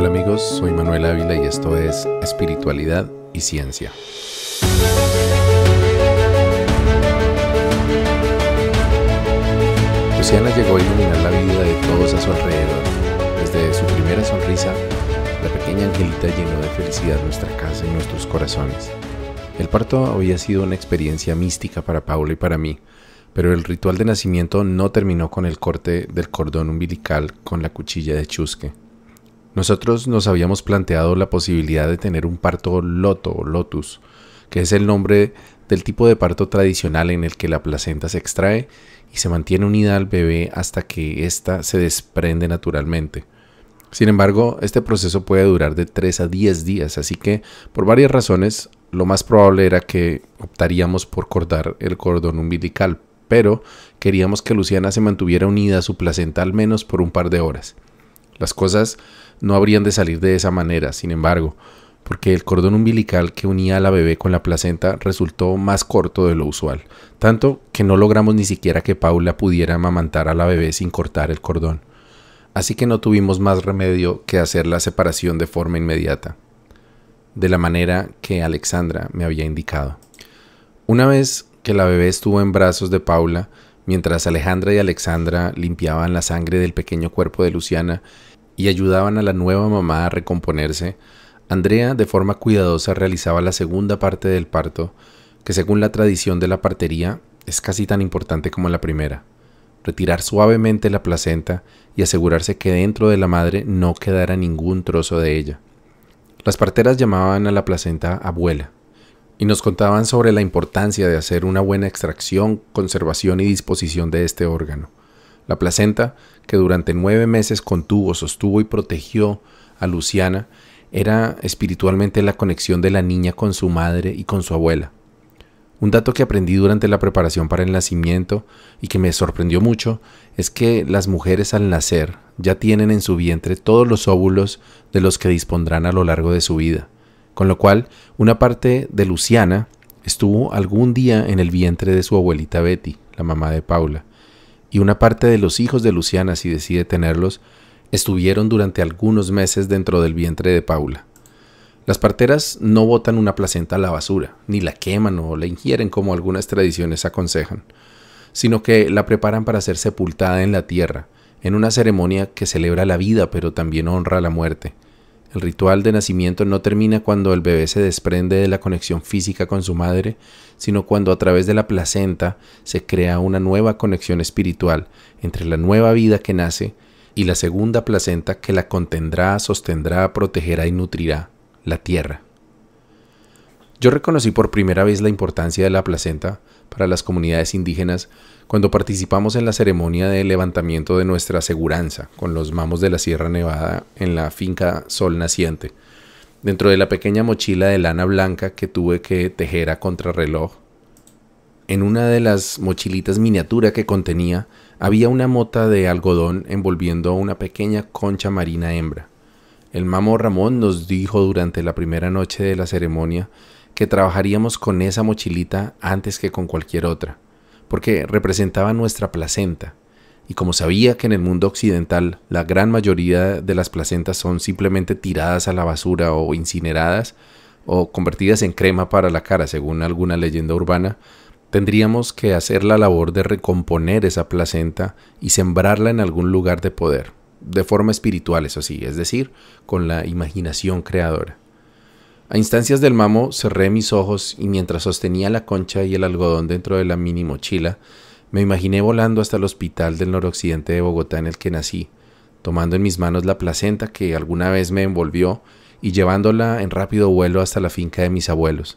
Hola amigos, soy Manuel Ávila y esto es Espiritualidad y Ciencia. Luciana llegó a iluminar la vida de todos a su alrededor. Desde su primera sonrisa, la pequeña angelita llenó de felicidad nuestra casa y nuestros corazones. El parto había sido una experiencia mística para Paula y para mí, pero el ritual de nacimiento no terminó con el corte del cordón umbilical con la cuchilla de chusque. Nosotros nos habíamos planteado la posibilidad de tener un parto loto o lotus, que es el nombre del tipo de parto tradicional en el que la placenta se extrae y se mantiene unida al bebé hasta que ésta se desprende naturalmente. Sin embargo, este proceso puede durar de 3 a 10 días, así que por varias razones lo más probable era que optaríamos por cortar el cordón umbilical, pero queríamos que Luciana se mantuviera unida a su placenta al menos por un par de horas. Las cosas no habrían de salir de esa manera, sin embargo, porque el cordón umbilical que unía a la bebé con la placenta resultó más corto de lo usual, tanto que no logramos ni siquiera que Paula pudiera amamantar a la bebé sin cortar el cordón. Así que no tuvimos más remedio que hacer la separación de forma inmediata, de la manera que Alexandra me había indicado. Una vez que la bebé estuvo en brazos de Paula, mientras Alejandra y Alexandra limpiaban la sangre del pequeño cuerpo de Luciana, y ayudaban a la nueva mamá a recomponerse, Andrea de forma cuidadosa realizaba la segunda parte del parto, que según la tradición de la partería es casi tan importante como la primera. Retirar suavemente la placenta y asegurarse que dentro de la madre no quedara ningún trozo de ella. Las parteras llamaban a la placenta abuela y nos contaban sobre la importancia de hacer una buena extracción, conservación y disposición de este órgano. La placenta que durante nueve meses contuvo, sostuvo y protegió a Luciana era espiritualmente la conexión de la niña con su madre y con su abuela. Un dato que aprendí durante la preparación para el nacimiento y que me sorprendió mucho es que las mujeres al nacer ya tienen en su vientre todos los óvulos de los que dispondrán a lo largo de su vida, con lo cual una parte de Luciana estuvo algún día en el vientre de su abuelita Betty, la mamá de Paula, y una parte de los hijos de Luciana, si decide tenerlos, estuvieron durante algunos meses dentro del vientre de Paula. Las parteras no botan una placenta a la basura, ni la queman o la ingieren como algunas tradiciones aconsejan, sino que la preparan para ser sepultada en la tierra, en una ceremonia que celebra la vida pero también honra la muerte, el ritual de nacimiento no termina cuando el bebé se desprende de la conexión física con su madre, sino cuando a través de la placenta se crea una nueva conexión espiritual entre la nueva vida que nace y la segunda placenta que la contendrá, sostendrá, protegerá y nutrirá, la tierra. Yo reconocí por primera vez la importancia de la placenta para las comunidades indígenas cuando participamos en la ceremonia de levantamiento de nuestra aseguranza con los mamos de la Sierra Nevada en la finca Sol Naciente, dentro de la pequeña mochila de lana blanca que tuve que tejer a contrarreloj. En una de las mochilitas miniatura que contenía había una mota de algodón envolviendo una pequeña concha marina hembra. El mamo Ramón nos dijo durante la primera noche de la ceremonia que trabajaríamos con esa mochilita antes que con cualquier otra, porque representaba nuestra placenta. Y como sabía que en el mundo occidental la gran mayoría de las placentas son simplemente tiradas a la basura o incineradas o convertidas en crema para la cara, según alguna leyenda urbana, tendríamos que hacer la labor de recomponer esa placenta y sembrarla en algún lugar de poder, de forma espiritual, eso sí, es decir, con la imaginación creadora. A instancias del mamo cerré mis ojos y mientras sostenía la concha y el algodón dentro de la mini mochila, me imaginé volando hasta el hospital del noroccidente de Bogotá en el que nací, tomando en mis manos la placenta que alguna vez me envolvió y llevándola en rápido vuelo hasta la finca de mis abuelos,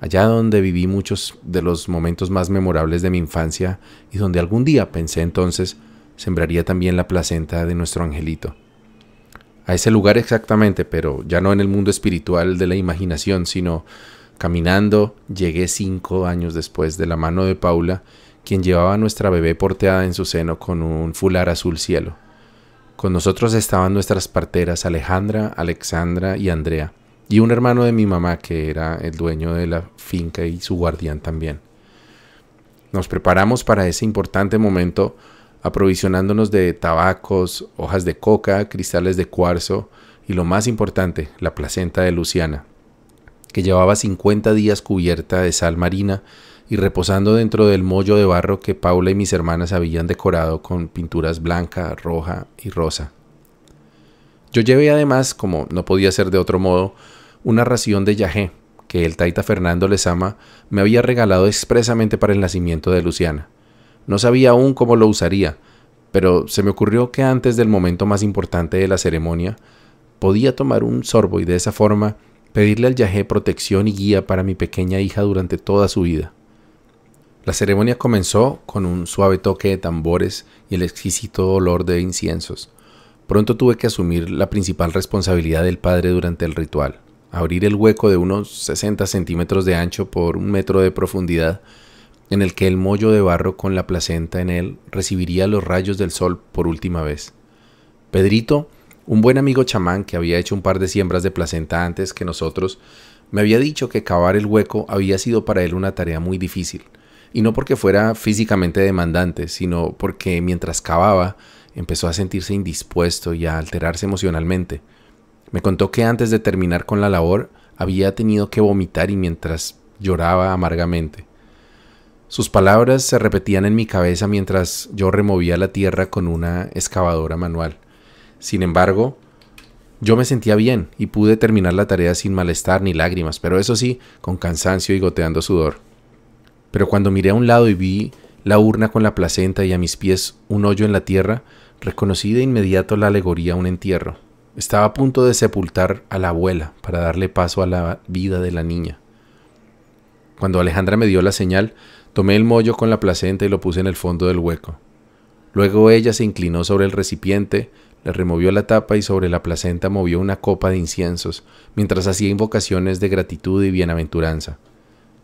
allá donde viví muchos de los momentos más memorables de mi infancia y donde algún día, pensé entonces, sembraría también la placenta de nuestro angelito a ese lugar exactamente, pero ya no en el mundo espiritual de la imaginación, sino caminando, llegué cinco años después de la mano de Paula, quien llevaba a nuestra bebé porteada en su seno con un fular azul cielo. Con nosotros estaban nuestras parteras Alejandra, Alexandra y Andrea, y un hermano de mi mamá que era el dueño de la finca y su guardián también. Nos preparamos para ese importante momento aprovisionándonos de tabacos, hojas de coca, cristales de cuarzo y lo más importante, la placenta de Luciana, que llevaba 50 días cubierta de sal marina y reposando dentro del mollo de barro que Paula y mis hermanas habían decorado con pinturas blanca, roja y rosa. Yo llevé además, como no podía ser de otro modo, una ración de yajé que el taita Fernando Lezama me había regalado expresamente para el nacimiento de Luciana. No sabía aún cómo lo usaría, pero se me ocurrió que antes del momento más importante de la ceremonia, podía tomar un sorbo y de esa forma pedirle al Yahé protección y guía para mi pequeña hija durante toda su vida. La ceremonia comenzó con un suave toque de tambores y el exquisito olor de inciensos. Pronto tuve que asumir la principal responsabilidad del padre durante el ritual, abrir el hueco de unos 60 centímetros de ancho por un metro de profundidad en el que el mollo de barro con la placenta en él recibiría los rayos del sol por última vez. Pedrito, un buen amigo chamán que había hecho un par de siembras de placenta antes que nosotros, me había dicho que cavar el hueco había sido para él una tarea muy difícil, y no porque fuera físicamente demandante, sino porque mientras cavaba empezó a sentirse indispuesto y a alterarse emocionalmente. Me contó que antes de terminar con la labor había tenido que vomitar y mientras lloraba amargamente. Sus palabras se repetían en mi cabeza mientras yo removía la tierra con una excavadora manual. Sin embargo, yo me sentía bien y pude terminar la tarea sin malestar ni lágrimas, pero eso sí, con cansancio y goteando sudor. Pero cuando miré a un lado y vi la urna con la placenta y a mis pies un hoyo en la tierra, reconocí de inmediato la alegoría a un entierro. Estaba a punto de sepultar a la abuela para darle paso a la vida de la niña. Cuando Alejandra me dio la señal, Tomé el mollo con la placenta y lo puse en el fondo del hueco. Luego ella se inclinó sobre el recipiente, le removió la tapa y sobre la placenta movió una copa de inciensos, mientras hacía invocaciones de gratitud y bienaventuranza.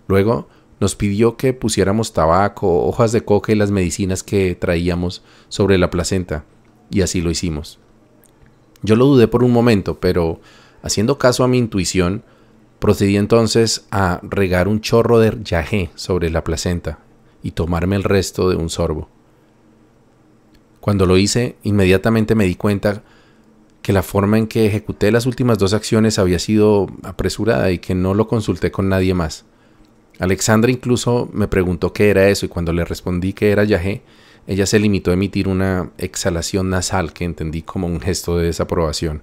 Luego nos pidió que pusiéramos tabaco, hojas de coca y las medicinas que traíamos sobre la placenta, y así lo hicimos. Yo lo dudé por un momento, pero, haciendo caso a mi intuición, Procedí entonces a regar un chorro de yagé sobre la placenta y tomarme el resto de un sorbo. Cuando lo hice, inmediatamente me di cuenta que la forma en que ejecuté las últimas dos acciones había sido apresurada y que no lo consulté con nadie más. Alexandra incluso me preguntó qué era eso y cuando le respondí que era yagé, ella se limitó a emitir una exhalación nasal que entendí como un gesto de desaprobación.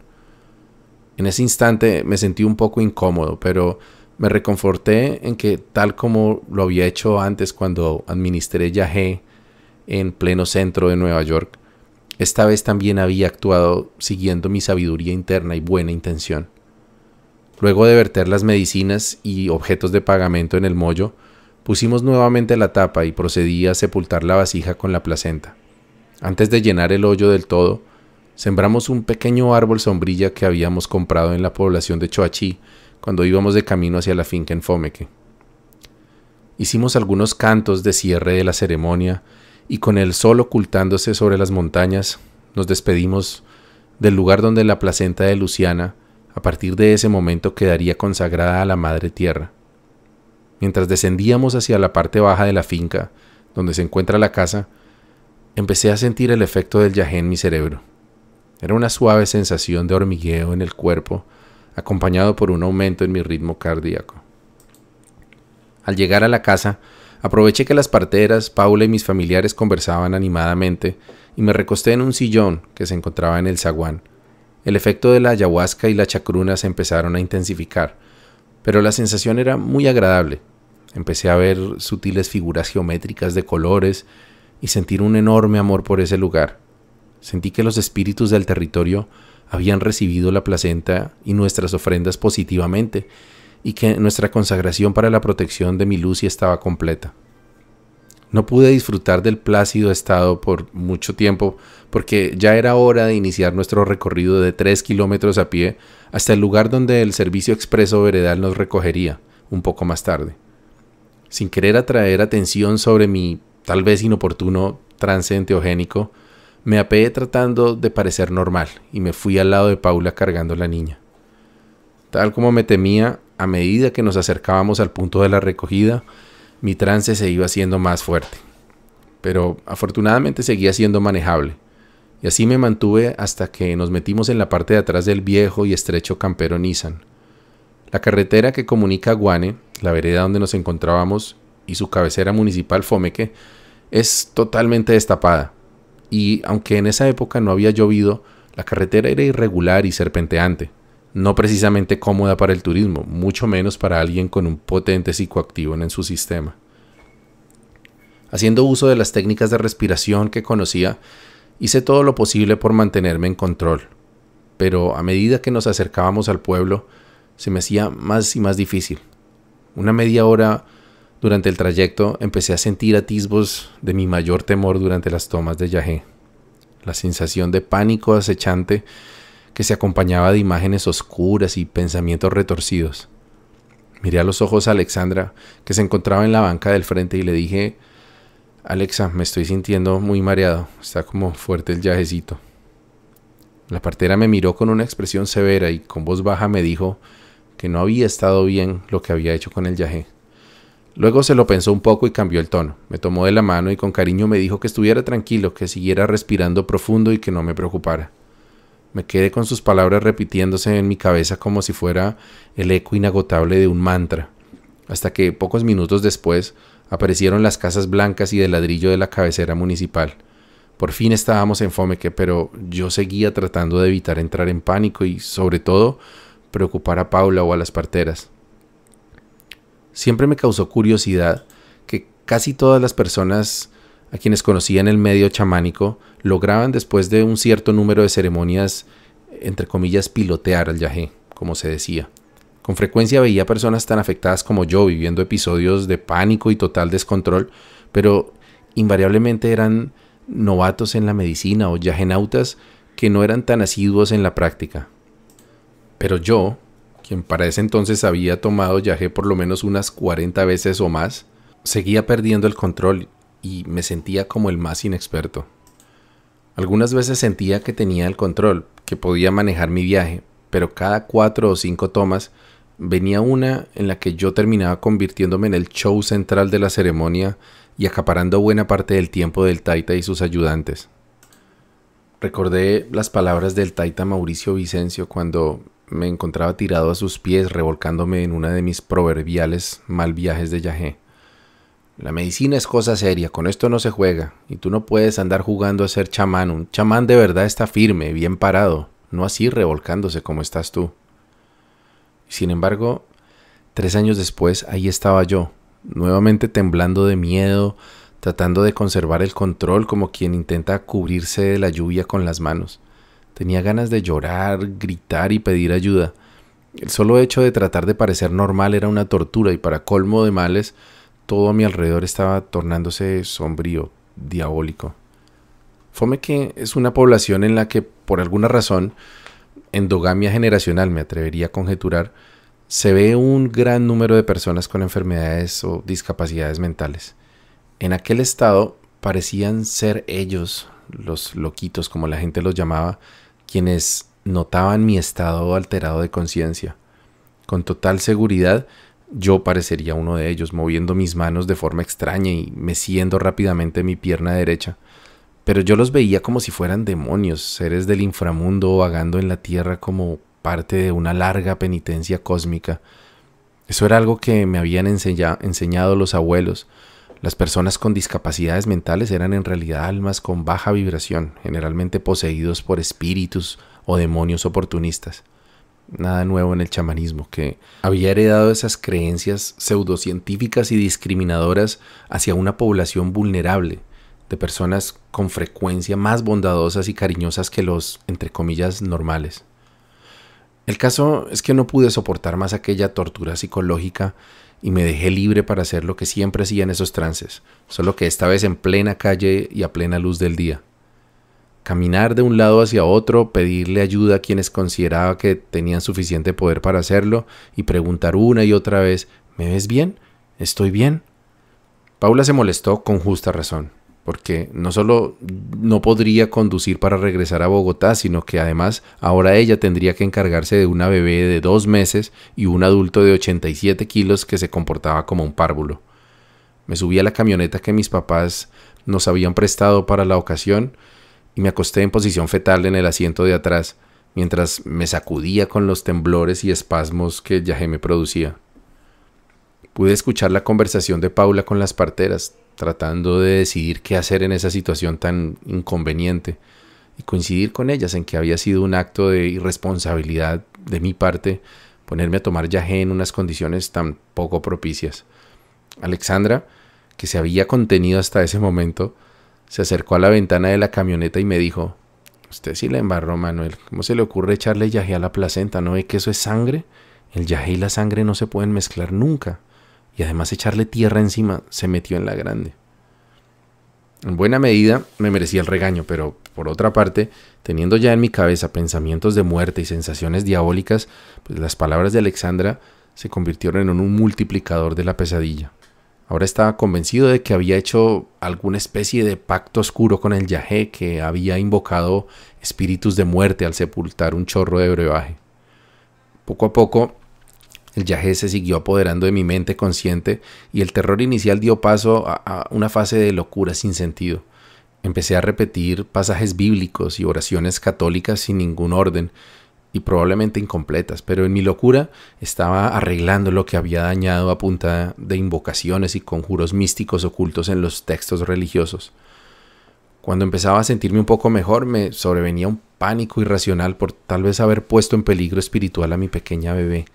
En ese instante me sentí un poco incómodo, pero me reconforté en que tal como lo había hecho antes cuando administré Yahé en pleno centro de Nueva York, esta vez también había actuado siguiendo mi sabiduría interna y buena intención. Luego de verter las medicinas y objetos de pagamento en el mollo, pusimos nuevamente la tapa y procedí a sepultar la vasija con la placenta. Antes de llenar el hoyo del todo, Sembramos un pequeño árbol sombrilla que habíamos comprado en la población de Choachí cuando íbamos de camino hacia la finca en Fomeque. Hicimos algunos cantos de cierre de la ceremonia y con el sol ocultándose sobre las montañas, nos despedimos del lugar donde la placenta de Luciana a partir de ese momento quedaría consagrada a la Madre Tierra. Mientras descendíamos hacia la parte baja de la finca, donde se encuentra la casa, empecé a sentir el efecto del yajé en mi cerebro. Era una suave sensación de hormigueo en el cuerpo, acompañado por un aumento en mi ritmo cardíaco. Al llegar a la casa, aproveché que las parteras, Paula y mis familiares conversaban animadamente y me recosté en un sillón que se encontraba en el zaguán. El efecto de la ayahuasca y la chacruna se empezaron a intensificar, pero la sensación era muy agradable. Empecé a ver sutiles figuras geométricas de colores y sentir un enorme amor por ese lugar. Sentí que los espíritus del territorio habían recibido la placenta y nuestras ofrendas positivamente, y que nuestra consagración para la protección de mi ya estaba completa. No pude disfrutar del plácido estado por mucho tiempo, porque ya era hora de iniciar nuestro recorrido de 3 kilómetros a pie hasta el lugar donde el servicio expreso veredal nos recogería, un poco más tarde. Sin querer atraer atención sobre mi tal vez inoportuno trance enteogénico, me apeé tratando de parecer normal y me fui al lado de Paula cargando la niña. Tal como me temía, a medida que nos acercábamos al punto de la recogida, mi trance se iba haciendo más fuerte. Pero afortunadamente seguía siendo manejable. Y así me mantuve hasta que nos metimos en la parte de atrás del viejo y estrecho campero Nissan. La carretera que comunica Guane, la vereda donde nos encontrábamos, y su cabecera municipal Fomeque, es totalmente destapada y aunque en esa época no había llovido, la carretera era irregular y serpenteante, no precisamente cómoda para el turismo, mucho menos para alguien con un potente psicoactivo en su sistema. Haciendo uso de las técnicas de respiración que conocía, hice todo lo posible por mantenerme en control, pero a medida que nos acercábamos al pueblo, se me hacía más y más difícil. Una media hora durante el trayecto empecé a sentir atisbos de mi mayor temor durante las tomas de yajé, La sensación de pánico acechante que se acompañaba de imágenes oscuras y pensamientos retorcidos. Miré a los ojos a Alexandra, que se encontraba en la banca del frente, y le dije, Alexa, me estoy sintiendo muy mareado, está como fuerte el yajecito. La partera me miró con una expresión severa y con voz baja me dijo que no había estado bien lo que había hecho con el yajé. Luego se lo pensó un poco y cambió el tono. Me tomó de la mano y con cariño me dijo que estuviera tranquilo, que siguiera respirando profundo y que no me preocupara. Me quedé con sus palabras repitiéndose en mi cabeza como si fuera el eco inagotable de un mantra, hasta que pocos minutos después aparecieron las casas blancas y de ladrillo de la cabecera municipal. Por fin estábamos en Fomeque, pero yo seguía tratando de evitar entrar en pánico y, sobre todo, preocupar a Paula o a las parteras siempre me causó curiosidad que casi todas las personas a quienes conocía en el medio chamánico lograban después de un cierto número de ceremonias, entre comillas, pilotear al yagé, como se decía. Con frecuencia veía personas tan afectadas como yo viviendo episodios de pánico y total descontrol, pero invariablemente eran novatos en la medicina o yajenautas que no eran tan asiduos en la práctica. Pero yo, quien para ese entonces había tomado viaje por lo menos unas 40 veces o más, seguía perdiendo el control y me sentía como el más inexperto. Algunas veces sentía que tenía el control, que podía manejar mi viaje, pero cada cuatro o cinco tomas venía una en la que yo terminaba convirtiéndome en el show central de la ceremonia y acaparando buena parte del tiempo del Taita y sus ayudantes. Recordé las palabras del Taita Mauricio Vicencio cuando me encontraba tirado a sus pies revolcándome en una de mis proverbiales mal viajes de yagé. La medicina es cosa seria, con esto no se juega, y tú no puedes andar jugando a ser chamán. Un chamán de verdad está firme, bien parado, no así revolcándose como estás tú. Sin embargo, tres años después ahí estaba yo, nuevamente temblando de miedo, tratando de conservar el control como quien intenta cubrirse de la lluvia con las manos. Tenía ganas de llorar, gritar y pedir ayuda. El solo hecho de tratar de parecer normal era una tortura y para colmo de males, todo a mi alrededor estaba tornándose sombrío, diabólico. que es una población en la que, por alguna razón, endogamia generacional, me atrevería a conjeturar, se ve un gran número de personas con enfermedades o discapacidades mentales. En aquel estado parecían ser ellos, los loquitos como la gente los llamaba, quienes notaban mi estado alterado de conciencia. Con total seguridad, yo parecería uno de ellos, moviendo mis manos de forma extraña y meciendo rápidamente mi pierna derecha. Pero yo los veía como si fueran demonios, seres del inframundo vagando en la tierra como parte de una larga penitencia cósmica. Eso era algo que me habían enseñado los abuelos, las personas con discapacidades mentales eran en realidad almas con baja vibración, generalmente poseídos por espíritus o demonios oportunistas. Nada nuevo en el chamanismo, que había heredado esas creencias pseudocientíficas y discriminadoras hacia una población vulnerable, de personas con frecuencia más bondadosas y cariñosas que los, entre comillas, normales. El caso es que no pude soportar más aquella tortura psicológica y me dejé libre para hacer lo que siempre hacía en esos trances, solo que esta vez en plena calle y a plena luz del día. Caminar de un lado hacia otro, pedirle ayuda a quienes consideraba que tenían suficiente poder para hacerlo y preguntar una y otra vez, ¿me ves bien? ¿Estoy bien? Paula se molestó con justa razón porque no solo no podría conducir para regresar a Bogotá, sino que además ahora ella tendría que encargarse de una bebé de dos meses y un adulto de 87 kilos que se comportaba como un párvulo. Me subí a la camioneta que mis papás nos habían prestado para la ocasión y me acosté en posición fetal en el asiento de atrás, mientras me sacudía con los temblores y espasmos que ya me producía. Pude escuchar la conversación de Paula con las parteras, tratando de decidir qué hacer en esa situación tan inconveniente y coincidir con ellas en que había sido un acto de irresponsabilidad de mi parte ponerme a tomar yagé en unas condiciones tan poco propicias. Alexandra, que se había contenido hasta ese momento, se acercó a la ventana de la camioneta y me dijo, usted sí le embarró, Manuel, ¿cómo se le ocurre echarle yagé a la placenta? ¿No ve que eso es sangre? El yagé y la sangre no se pueden mezclar nunca y además echarle tierra encima, se metió en la grande. En buena medida me merecía el regaño, pero por otra parte, teniendo ya en mi cabeza pensamientos de muerte y sensaciones diabólicas, pues las palabras de Alexandra se convirtieron en un multiplicador de la pesadilla. Ahora estaba convencido de que había hecho alguna especie de pacto oscuro con el Yahé que había invocado espíritus de muerte al sepultar un chorro de brebaje. Poco a poco el yaje se siguió apoderando de mi mente consciente y el terror inicial dio paso a una fase de locura sin sentido. Empecé a repetir pasajes bíblicos y oraciones católicas sin ningún orden, y probablemente incompletas, pero en mi locura estaba arreglando lo que había dañado a punta de invocaciones y conjuros místicos ocultos en los textos religiosos. Cuando empezaba a sentirme un poco mejor, me sobrevenía un pánico irracional por tal vez haber puesto en peligro espiritual a mi pequeña bebé.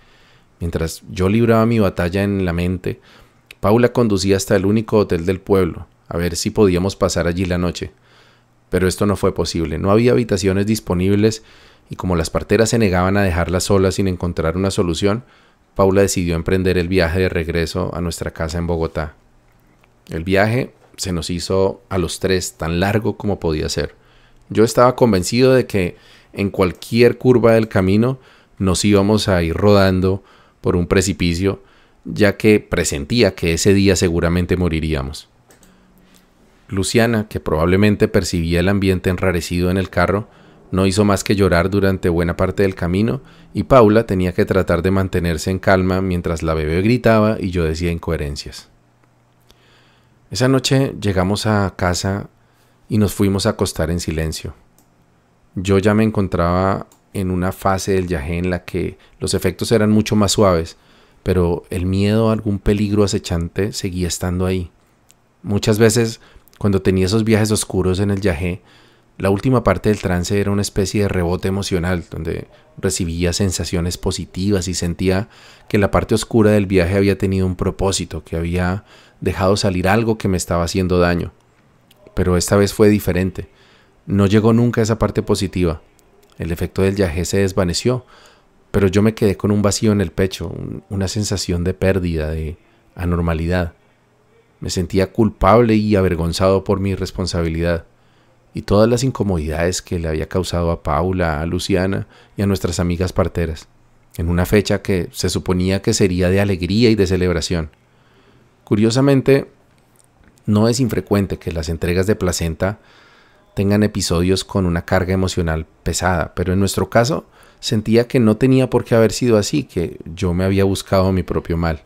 Mientras yo libraba mi batalla en la mente, Paula conducía hasta el único hotel del pueblo, a ver si podíamos pasar allí la noche. Pero esto no fue posible, no había habitaciones disponibles y como las parteras se negaban a dejarla sola sin encontrar una solución, Paula decidió emprender el viaje de regreso a nuestra casa en Bogotá. El viaje se nos hizo a los tres tan largo como podía ser. Yo estaba convencido de que en cualquier curva del camino nos íbamos a ir rodando por un precipicio, ya que presentía que ese día seguramente moriríamos. Luciana, que probablemente percibía el ambiente enrarecido en el carro, no hizo más que llorar durante buena parte del camino y Paula tenía que tratar de mantenerse en calma mientras la bebé gritaba y yo decía incoherencias. Esa noche llegamos a casa y nos fuimos a acostar en silencio. Yo ya me encontraba en una fase del viaje en la que los efectos eran mucho más suaves, pero el miedo a algún peligro acechante seguía estando ahí. Muchas veces, cuando tenía esos viajes oscuros en el viaje, la última parte del trance era una especie de rebote emocional, donde recibía sensaciones positivas y sentía que la parte oscura del viaje había tenido un propósito, que había dejado salir algo que me estaba haciendo daño. Pero esta vez fue diferente. No llegó nunca a esa parte positiva. El efecto del yagé se desvaneció, pero yo me quedé con un vacío en el pecho, una sensación de pérdida, de anormalidad. Me sentía culpable y avergonzado por mi responsabilidad y todas las incomodidades que le había causado a Paula, a Luciana y a nuestras amigas parteras, en una fecha que se suponía que sería de alegría y de celebración. Curiosamente, no es infrecuente que las entregas de placenta tengan episodios con una carga emocional pesada, pero en nuestro caso sentía que no tenía por qué haber sido así, que yo me había buscado mi propio mal.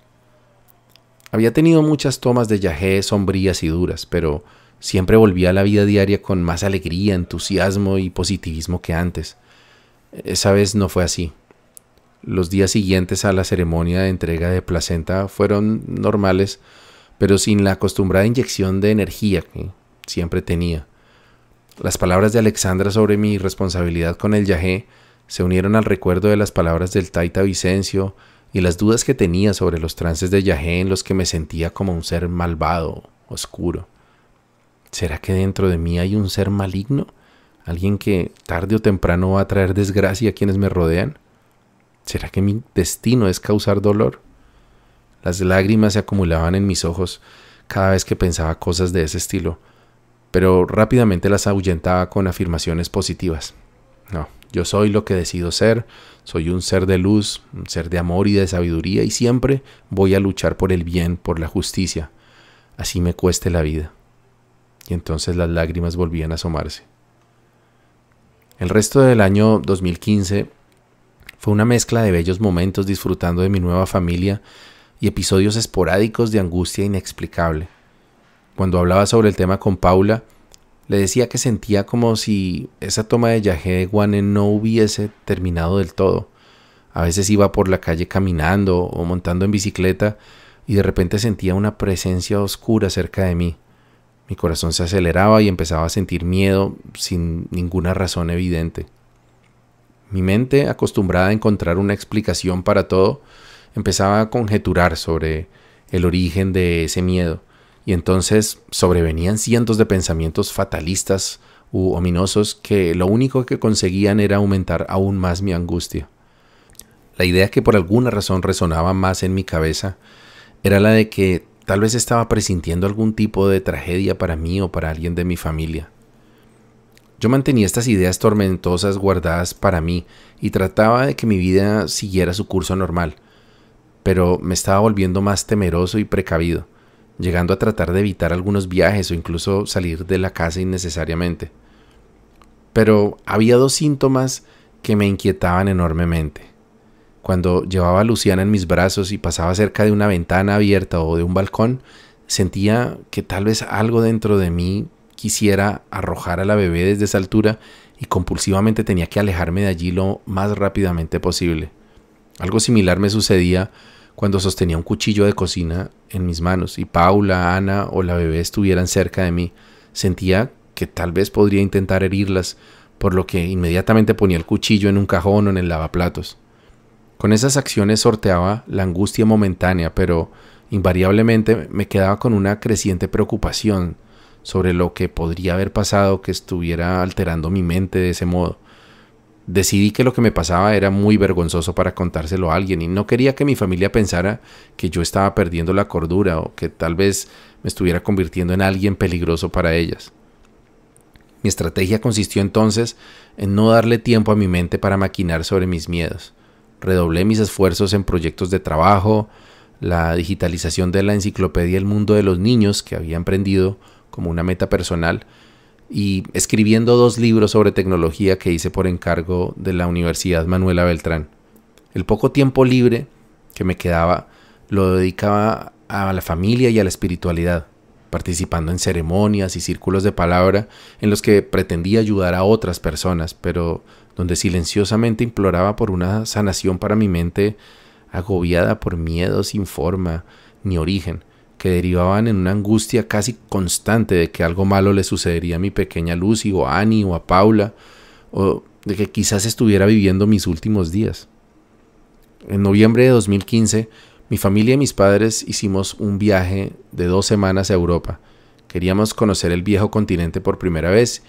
Había tenido muchas tomas de yajé sombrías y duras, pero siempre volvía a la vida diaria con más alegría, entusiasmo y positivismo que antes. Esa vez no fue así. Los días siguientes a la ceremonia de entrega de placenta fueron normales, pero sin la acostumbrada inyección de energía que siempre tenía. Las palabras de Alexandra sobre mi responsabilidad con el yajé se unieron al recuerdo de las palabras del taita Vicencio y las dudas que tenía sobre los trances de yagé en los que me sentía como un ser malvado, oscuro. ¿Será que dentro de mí hay un ser maligno? ¿Alguien que tarde o temprano va a traer desgracia a quienes me rodean? ¿Será que mi destino es causar dolor? Las lágrimas se acumulaban en mis ojos cada vez que pensaba cosas de ese estilo pero rápidamente las ahuyentaba con afirmaciones positivas. No, yo soy lo que decido ser, soy un ser de luz, un ser de amor y de sabiduría y siempre voy a luchar por el bien, por la justicia, así me cueste la vida. Y entonces las lágrimas volvían a asomarse. El resto del año 2015 fue una mezcla de bellos momentos disfrutando de mi nueva familia y episodios esporádicos de angustia inexplicable. Cuando hablaba sobre el tema con Paula, le decía que sentía como si esa toma de Yagé de Guane no hubiese terminado del todo. A veces iba por la calle caminando o montando en bicicleta y de repente sentía una presencia oscura cerca de mí. Mi corazón se aceleraba y empezaba a sentir miedo sin ninguna razón evidente. Mi mente, acostumbrada a encontrar una explicación para todo, empezaba a conjeturar sobre el origen de ese miedo y entonces sobrevenían cientos de pensamientos fatalistas u ominosos que lo único que conseguían era aumentar aún más mi angustia. La idea que por alguna razón resonaba más en mi cabeza era la de que tal vez estaba presintiendo algún tipo de tragedia para mí o para alguien de mi familia. Yo mantenía estas ideas tormentosas guardadas para mí y trataba de que mi vida siguiera su curso normal, pero me estaba volviendo más temeroso y precavido llegando a tratar de evitar algunos viajes o incluso salir de la casa innecesariamente. Pero había dos síntomas que me inquietaban enormemente. Cuando llevaba a Luciana en mis brazos y pasaba cerca de una ventana abierta o de un balcón, sentía que tal vez algo dentro de mí quisiera arrojar a la bebé desde esa altura y compulsivamente tenía que alejarme de allí lo más rápidamente posible. Algo similar me sucedía cuando sostenía un cuchillo de cocina en mis manos y Paula, Ana o la bebé estuvieran cerca de mí, sentía que tal vez podría intentar herirlas, por lo que inmediatamente ponía el cuchillo en un cajón o en el lavaplatos. Con esas acciones sorteaba la angustia momentánea, pero invariablemente me quedaba con una creciente preocupación sobre lo que podría haber pasado que estuviera alterando mi mente de ese modo decidí que lo que me pasaba era muy vergonzoso para contárselo a alguien y no quería que mi familia pensara que yo estaba perdiendo la cordura o que tal vez me estuviera convirtiendo en alguien peligroso para ellas. Mi estrategia consistió entonces en no darle tiempo a mi mente para maquinar sobre mis miedos. Redoblé mis esfuerzos en proyectos de trabajo, la digitalización de la enciclopedia El Mundo de los Niños que había emprendido como una meta personal, y escribiendo dos libros sobre tecnología que hice por encargo de la Universidad Manuela Beltrán. El poco tiempo libre que me quedaba lo dedicaba a la familia y a la espiritualidad, participando en ceremonias y círculos de palabra en los que pretendía ayudar a otras personas, pero donde silenciosamente imploraba por una sanación para mi mente agobiada por miedo sin forma ni origen que derivaban en una angustia casi constante de que algo malo le sucedería a mi pequeña Lucy o a Annie o a Paula, o de que quizás estuviera viviendo mis últimos días. En noviembre de 2015, mi familia y mis padres hicimos un viaje de dos semanas a Europa. Queríamos conocer el viejo continente por primera vez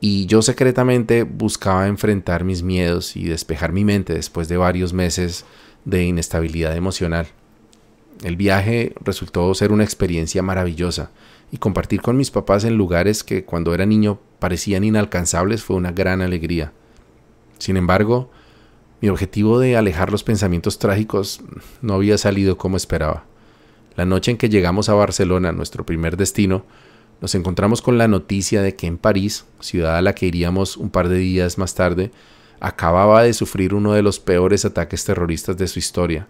y yo secretamente buscaba enfrentar mis miedos y despejar mi mente después de varios meses de inestabilidad emocional. El viaje resultó ser una experiencia maravillosa y compartir con mis papás en lugares que cuando era niño parecían inalcanzables fue una gran alegría. Sin embargo, mi objetivo de alejar los pensamientos trágicos no había salido como esperaba. La noche en que llegamos a Barcelona, nuestro primer destino, nos encontramos con la noticia de que en París, ciudad a la que iríamos un par de días más tarde, acababa de sufrir uno de los peores ataques terroristas de su historia,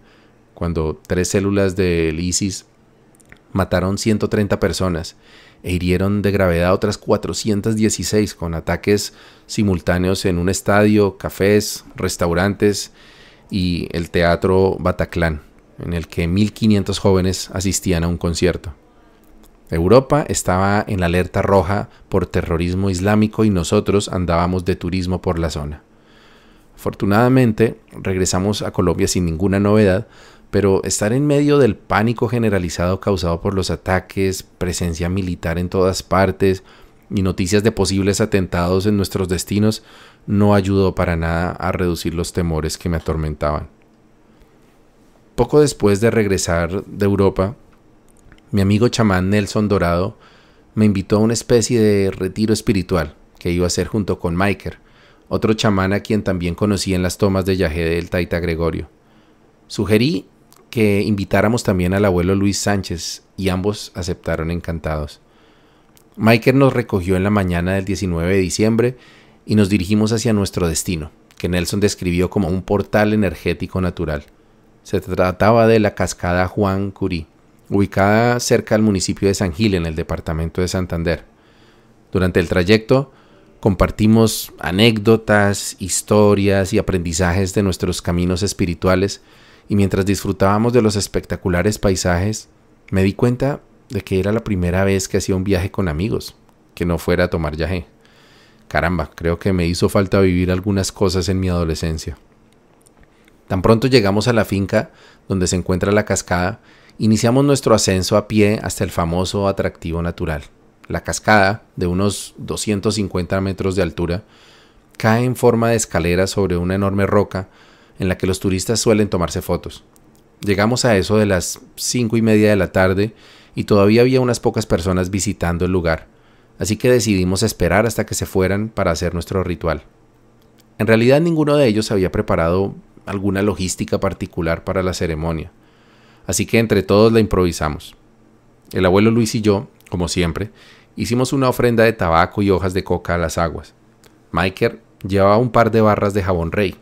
cuando tres células del ISIS mataron 130 personas e hirieron de gravedad otras 416 con ataques simultáneos en un estadio, cafés, restaurantes y el teatro Bataclán, en el que 1.500 jóvenes asistían a un concierto. Europa estaba en alerta roja por terrorismo islámico y nosotros andábamos de turismo por la zona. Afortunadamente, regresamos a Colombia sin ninguna novedad, pero estar en medio del pánico generalizado causado por los ataques, presencia militar en todas partes y noticias de posibles atentados en nuestros destinos no ayudó para nada a reducir los temores que me atormentaban. Poco después de regresar de Europa, mi amigo chamán Nelson Dorado me invitó a una especie de retiro espiritual que iba a hacer junto con Miker, otro chamán a quien también conocí en las tomas de yajé del Taita Gregorio. Sugerí invitáramos también al abuelo Luis Sánchez y ambos aceptaron encantados. Michael nos recogió en la mañana del 19 de diciembre y nos dirigimos hacia nuestro destino, que Nelson describió como un portal energético natural. Se trataba de la cascada Juan Curí, ubicada cerca al municipio de San Gil en el departamento de Santander. Durante el trayecto compartimos anécdotas, historias y aprendizajes de nuestros caminos espirituales, y mientras disfrutábamos de los espectaculares paisajes, me di cuenta de que era la primera vez que hacía un viaje con amigos, que no fuera a tomar yaje. Caramba, creo que me hizo falta vivir algunas cosas en mi adolescencia. Tan pronto llegamos a la finca donde se encuentra la cascada, iniciamos nuestro ascenso a pie hasta el famoso atractivo natural. La cascada, de unos 250 metros de altura, cae en forma de escalera sobre una enorme roca en la que los turistas suelen tomarse fotos. Llegamos a eso de las cinco y media de la tarde y todavía había unas pocas personas visitando el lugar, así que decidimos esperar hasta que se fueran para hacer nuestro ritual. En realidad ninguno de ellos había preparado alguna logística particular para la ceremonia, así que entre todos la improvisamos. El abuelo Luis y yo, como siempre, hicimos una ofrenda de tabaco y hojas de coca a las aguas. Miker llevaba un par de barras de jabón rey,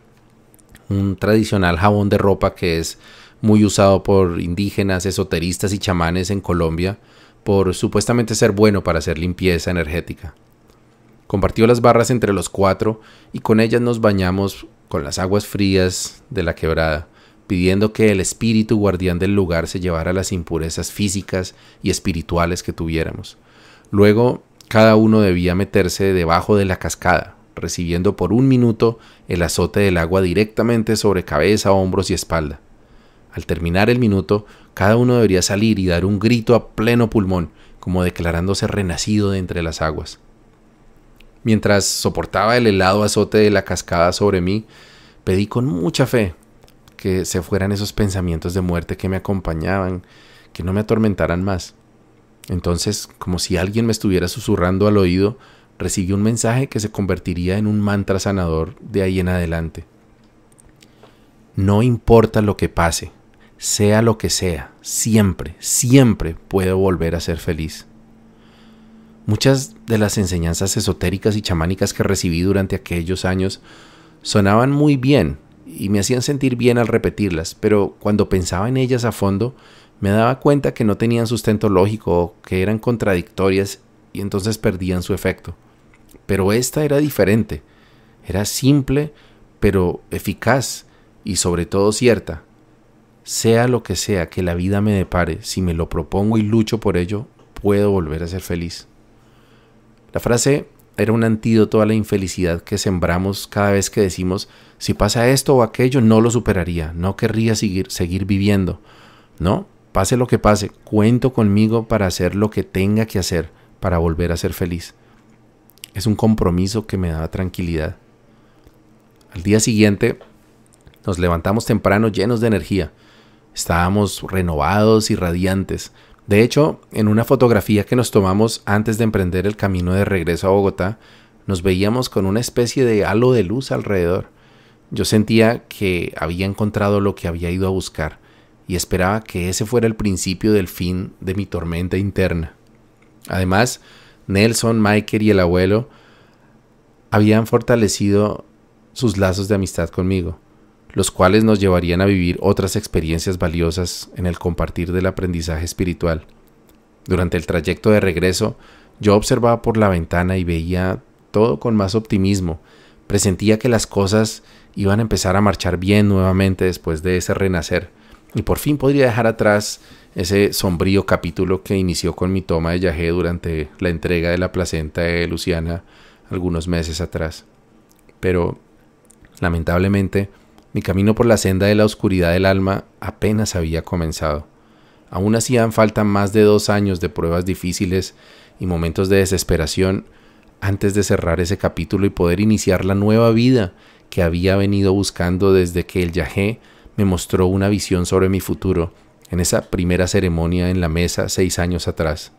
un tradicional jabón de ropa que es muy usado por indígenas, esoteristas y chamanes en Colombia por supuestamente ser bueno para hacer limpieza energética. Compartió las barras entre los cuatro y con ellas nos bañamos con las aguas frías de la quebrada, pidiendo que el espíritu guardián del lugar se llevara las impurezas físicas y espirituales que tuviéramos. Luego, cada uno debía meterse debajo de la cascada, recibiendo por un minuto el azote del agua directamente sobre cabeza, hombros y espalda. Al terminar el minuto, cada uno debería salir y dar un grito a pleno pulmón, como declarándose renacido de entre las aguas. Mientras soportaba el helado azote de la cascada sobre mí, pedí con mucha fe que se fueran esos pensamientos de muerte que me acompañaban, que no me atormentaran más. Entonces, como si alguien me estuviera susurrando al oído, recibió un mensaje que se convertiría en un mantra sanador de ahí en adelante. No importa lo que pase, sea lo que sea, siempre, siempre puedo volver a ser feliz. Muchas de las enseñanzas esotéricas y chamánicas que recibí durante aquellos años sonaban muy bien y me hacían sentir bien al repetirlas, pero cuando pensaba en ellas a fondo, me daba cuenta que no tenían sustento lógico, que eran contradictorias y entonces perdían su efecto. Pero esta era diferente. Era simple, pero eficaz y sobre todo cierta. Sea lo que sea que la vida me depare, si me lo propongo y lucho por ello, puedo volver a ser feliz. La frase era un antídoto a la infelicidad que sembramos cada vez que decimos, si pasa esto o aquello, no lo superaría, no querría seguir, seguir viviendo. No, pase lo que pase, cuento conmigo para hacer lo que tenga que hacer para volver a ser feliz. Es un compromiso que me daba tranquilidad. Al día siguiente nos levantamos temprano llenos de energía. Estábamos renovados y radiantes. De hecho, en una fotografía que nos tomamos antes de emprender el camino de regreso a Bogotá, nos veíamos con una especie de halo de luz alrededor. Yo sentía que había encontrado lo que había ido a buscar y esperaba que ese fuera el principio del fin de mi tormenta interna. Además, Nelson, Michael y el abuelo habían fortalecido sus lazos de amistad conmigo, los cuales nos llevarían a vivir otras experiencias valiosas en el compartir del aprendizaje espiritual. Durante el trayecto de regreso, yo observaba por la ventana y veía todo con más optimismo. Presentía que las cosas iban a empezar a marchar bien nuevamente después de ese renacer, y por fin podría dejar atrás ese sombrío capítulo que inició con mi toma de yagé durante la entrega de la placenta de Luciana algunos meses atrás. Pero, lamentablemente, mi camino por la senda de la oscuridad del alma apenas había comenzado. Aún hacían falta más de dos años de pruebas difíciles y momentos de desesperación antes de cerrar ese capítulo y poder iniciar la nueva vida que había venido buscando desde que el yagé me mostró una visión sobre mi futuro en esa primera ceremonia en la mesa seis años atrás.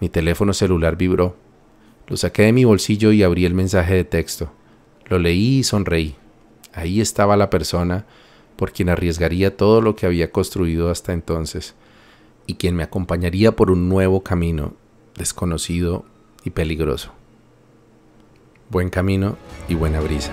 Mi teléfono celular vibró. Lo saqué de mi bolsillo y abrí el mensaje de texto. Lo leí y sonreí. Ahí estaba la persona por quien arriesgaría todo lo que había construido hasta entonces y quien me acompañaría por un nuevo camino, desconocido y peligroso. Buen camino y buena brisa.